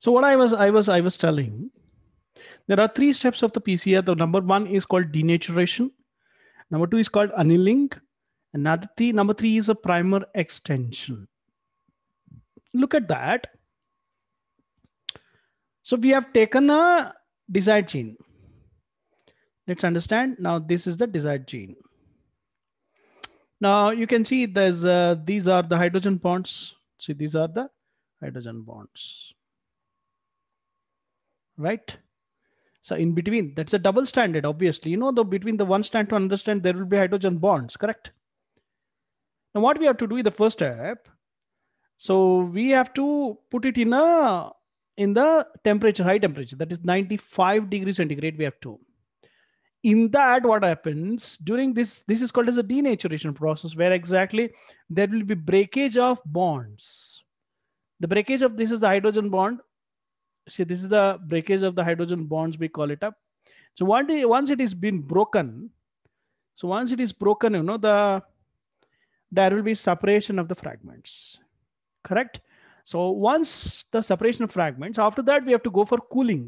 So what I was I was I was telling, there are three steps of the PCR. The number one is called denaturation. Number two is called annealing. And number three, number three is a primer extension. Look at that. So we have taken a desired gene. Let's understand. Now this is the desired gene. Now you can see there's uh, these are the hydrogen bonds. See these are the hydrogen bonds right? So in between, that's a double stranded, obviously. You know, though between the one strand to another strand, there will be hydrogen bonds, correct? Now, what we have to do is the first step. So we have to put it in a in the temperature, high temperature, that is 95 degrees centigrade, we have to. In that, what happens during this, this is called as a denaturation process, where exactly there will be breakage of bonds. The breakage of this is the hydrogen bond see this is the breakage of the hydrogen bonds we call it up so once it is been broken so once it is broken you know the there will be separation of the fragments correct so once the separation of fragments after that we have to go for cooling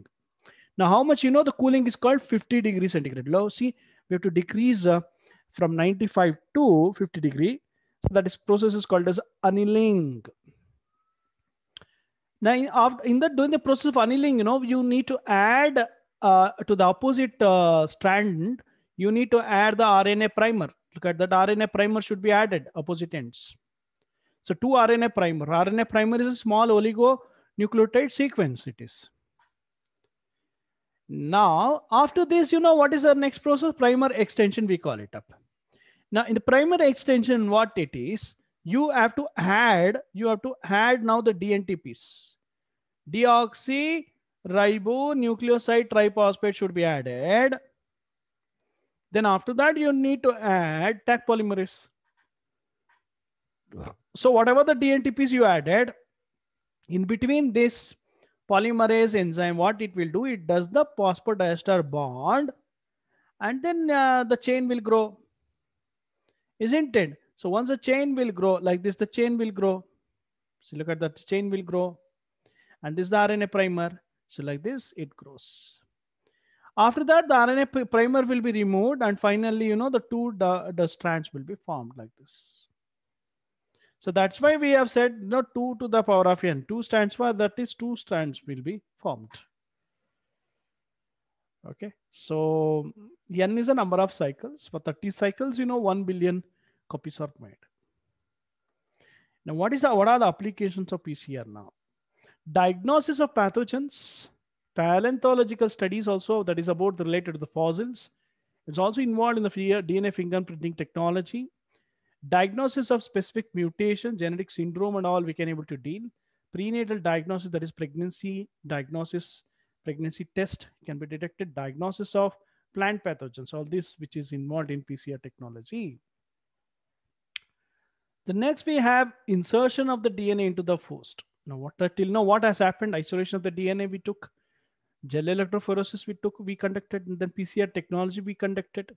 now how much you know the cooling is called 50 degree centigrade now see we have to decrease uh, from 95 to 50 degree so that is process is called as annealing now, in, after, in the during the process of annealing, you know, you need to add uh, to the opposite uh, strand, you need to add the RNA primer. Look at that RNA primer should be added opposite ends. So two RNA primer. RNA primer is a small oligonucleotide sequence. It is. Now, after this, you know, what is our next process? Primer extension, we call it up. Now, in the primer extension, what it is, you have to add, you have to add now the dNTPs, Deoxyribonucleoside triphosphate should be added. Then after that, you need to add TAC polymerase. So whatever the DNTPs you added, in between this polymerase enzyme, what it will do, it does the phosphodiester bond and then uh, the chain will grow. Isn't it? So once the chain will grow like this, the chain will grow. So look at that chain will grow. And this is the RNA primer. So like this, it grows. After that, the RNA primer will be removed. And finally, you know, the two the, the strands will be formed like this. So that's why we have said you know, 2 to the power of n. 2 strands for that is 2 strands will be formed. Okay. So n is a number of cycles. For 30 cycles, you know, 1 billion copies are made. Now, what is the, what are the applications of PCR now? Diagnosis of pathogens, paleontological studies also that is about related to the fossils. It's also involved in the DNA fingerprinting technology. Diagnosis of specific mutation, genetic syndrome and all we can able to deal. Prenatal diagnosis that is pregnancy diagnosis, pregnancy test can be detected. Diagnosis of plant pathogens, all this which is involved in PCR technology. The next we have insertion of the DNA into the host. Now what till now what has happened? Isolation of the DNA we took, gel electrophoresis we took, we conducted, and then PCR technology we conducted.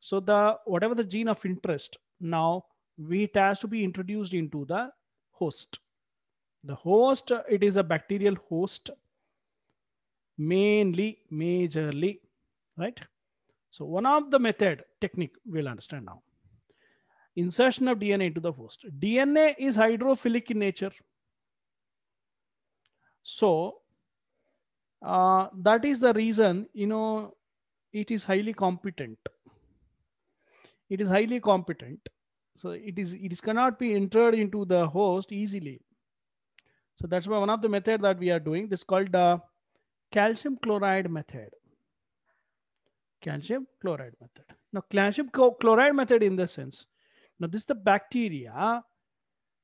So the whatever the gene of interest now we it has to be introduced into the host. The host it is a bacterial host mainly majorly right. So one of the method technique we'll understand now insertion of DNA into the host. DNA is hydrophilic in nature. So uh, that is the reason, you know, it is highly competent. It is highly competent. So it is it is cannot be entered into the host easily. So that's why one of the method that we are doing this called the calcium chloride method. Calcium chloride method. Now calcium chloride method in the sense, now this is the bacteria.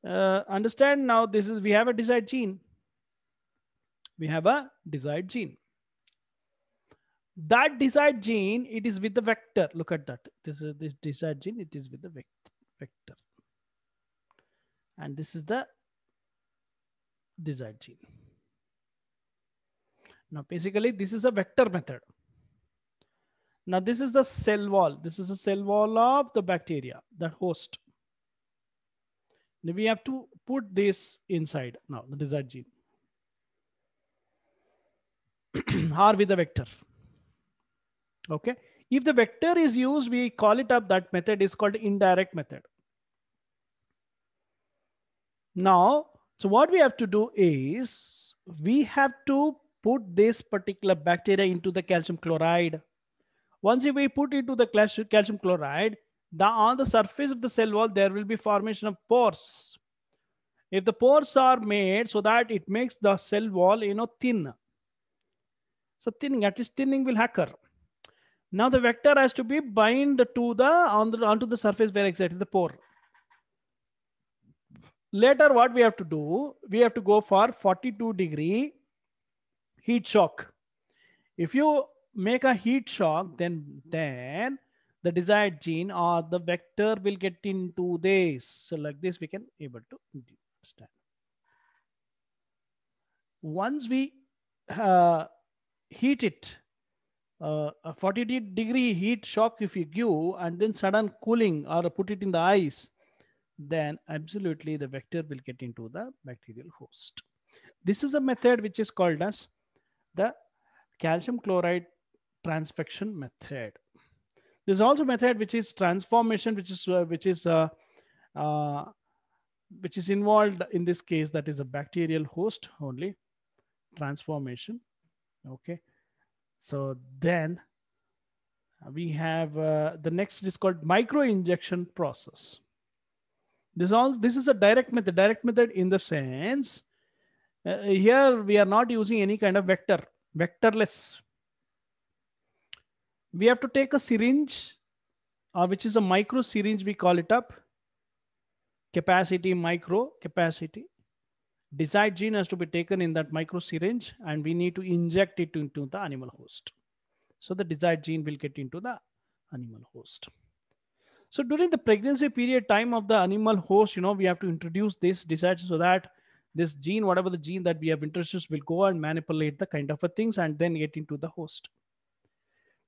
Uh, understand now this is, we have a desired gene. We have a desired gene. That desired gene, it is with the vector. Look at that. This is this desired gene, it is with the vector. And this is the desired gene. Now, basically, this is a vector method. Now this is the cell wall. This is the cell wall of the bacteria, the host. Now we have to put this inside now, the desired gene. or with the vector. Okay. If the vector is used, we call it up. That method is called indirect method. Now, so what we have to do is we have to put this particular bacteria into the calcium chloride once if we put into the calcium chloride, the, on the surface of the cell wall, there will be formation of pores. If the pores are made so that it makes the cell wall, you know, thin. So thinning, at least thinning will occur. Now the vector has to be bind to the, on the onto the surface where exactly the pore. Later, what we have to do, we have to go for 42 degree heat shock. If you make a heat shock, then, then the desired gene or the vector will get into this. So like this, we can able to understand. Once we uh, heat it, uh, a 40 degree heat shock if you give and then sudden cooling or put it in the ice, then absolutely the vector will get into the bacterial host. This is a method which is called as the calcium chloride transfection method. There's also method which is transformation, which is uh, which is uh, uh, which is involved in this case. That is a bacterial host only transformation. Okay, so then we have uh, the next is called micro injection process. This all this is a direct method. Direct method in the sense uh, here we are not using any kind of vector, vectorless we have to take a syringe, uh, which is a micro syringe, we call it up. Capacity, micro capacity. Desired gene has to be taken in that micro syringe and we need to inject it into the animal host. So the desired gene will get into the animal host. So during the pregnancy period time of the animal host, you know, we have to introduce this desired so that this gene, whatever the gene that we have introduced will go and manipulate the kind of a things and then get into the host.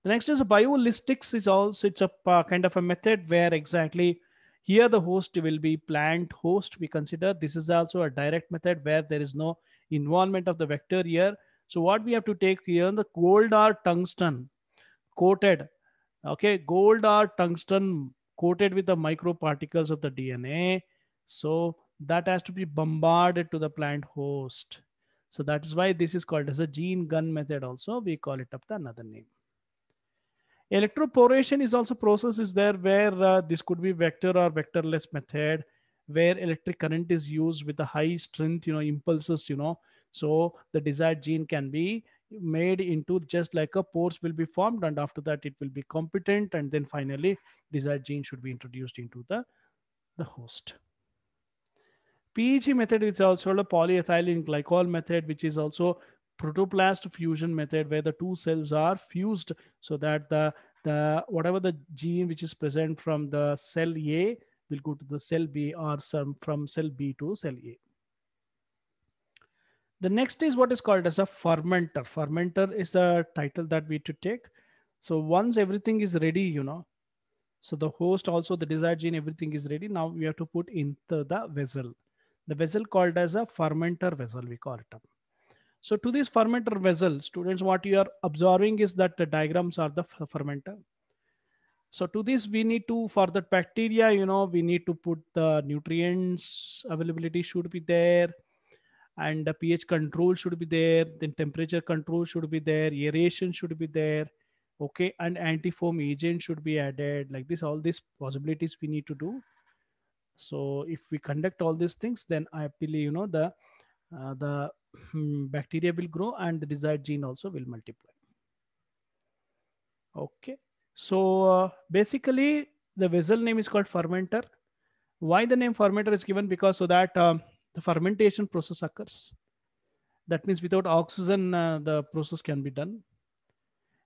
The next is a biolistics is also, it's a uh, kind of a method where exactly here the host will be plant host we consider. This is also a direct method where there is no involvement of the vector here. So what we have to take here, the gold or tungsten coated, okay, gold or tungsten coated with the microparticles of the DNA. So that has to be bombarded to the plant host. So that is why this is called as a gene gun method also. We call it up the another name. Electroporation is also process is there where uh, this could be vector or vectorless method where electric current is used with the high strength, you know, impulses, you know, so the desired gene can be made into just like a pores will be formed and after that it will be competent and then finally desired gene should be introduced into the, the host. PEG method is also a polyethylene glycol method, which is also protoplast fusion method where the two cells are fused so that the, the whatever the gene which is present from the cell A will go to the cell B or some from cell B to cell A. The next is what is called as a fermenter. Fermenter is a title that we to take. So once everything is ready, you know, so the host also the desired gene, everything is ready. Now we have to put into the vessel. The vessel called as a fermenter vessel, we call it up. So to this fermenter vessel, students, what you are observing is that the diagrams are the fermenter. So to this, we need to, for the bacteria, you know, we need to put the nutrients availability should be there and the pH control should be there. Then temperature control should be there. Aeration should be there. Okay. And anti-foam agent should be added like this, all these possibilities we need to do. So if we conduct all these things, then I believe, you know, the, uh, the Hmm, bacteria will grow and the desired gene also will multiply. Okay, so uh, basically the vessel name is called fermenter. Why the name fermenter is given? Because so that um, the fermentation process occurs. That means without oxygen, uh, the process can be done.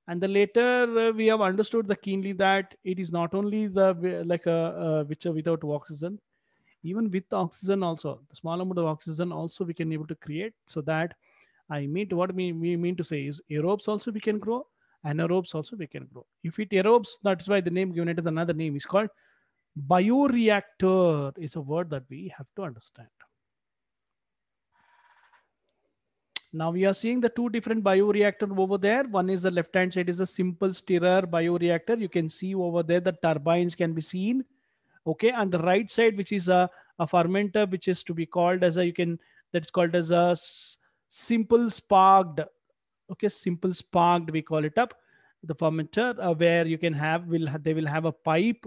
And the later uh, we have understood the keenly that it is not only the like a, uh, uh, which are without oxygen, even with oxygen also the small amount of oxygen also we can able to create so that i mean what we, we mean to say is aerobes also we can grow anaerobes also we can grow if it aerobes that's why the name given it is another name is called bioreactor is a word that we have to understand Now we are seeing the two different bioreactor over there. One is the left hand side is a simple stirrer bioreactor. You can see over there the turbines can be seen. Okay, and the right side, which is a, a fermenter, which is to be called as a, you can, that's called as a simple sparked, okay, simple sparked, we call it up, the fermenter uh, where you can have, will they will have a pipe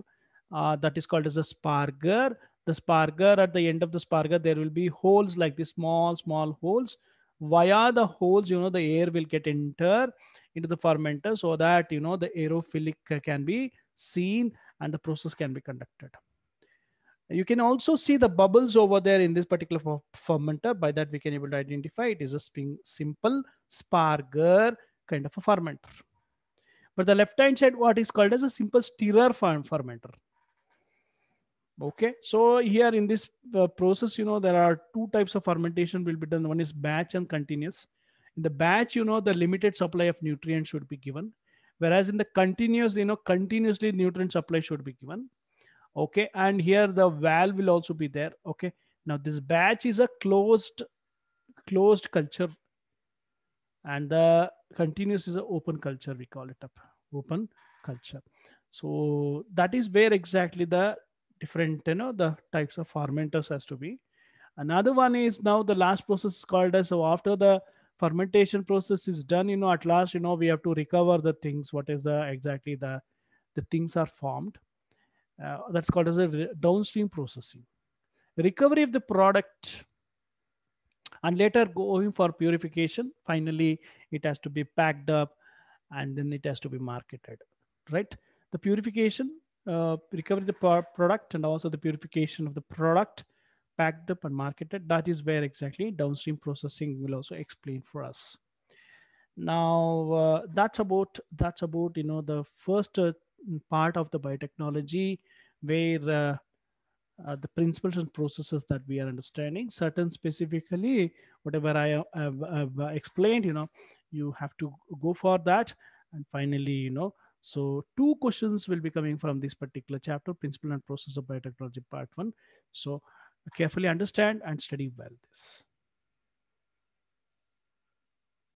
uh, that is called as a sparger. The sparger, at the end of the sparger, there will be holes like this small, small holes. Via the holes, you know, the air will get enter into the fermenter so that, you know, the aerophilic can be seen and the process can be conducted. You can also see the bubbles over there in this particular fermenter. By that, we can able to identify it is a simple sparger kind of a fermenter. But the left-hand side, what is called as a simple stirrer fermenter. Okay, so here in this uh, process, you know, there are two types of fermentation will be done. One is batch and continuous. In the batch, you know, the limited supply of nutrients should be given. Whereas in the continuous, you know, continuously nutrient supply should be given okay and here the valve will also be there okay now this batch is a closed closed culture and the continuous is an open culture we call it up open culture so that is where exactly the different you know the types of fermenters has to be another one is now the last process is called as so after the fermentation process is done you know at last you know we have to recover the things what is the exactly the the things are formed uh, that's called as a downstream processing. Recovery of the product and later going for purification. Finally, it has to be packed up and then it has to be marketed, right? The purification, uh, recovery the product and also the purification of the product packed up and marketed. That is where exactly downstream processing will also explain for us. Now uh, that's about that's about you know the first uh, part of the biotechnology where uh, uh, the principles and processes that we are understanding certain specifically whatever i have, uh, have, uh, explained you know you have to go for that and finally you know so two questions will be coming from this particular chapter principle and process of biotechnology part one so carefully understand and study well this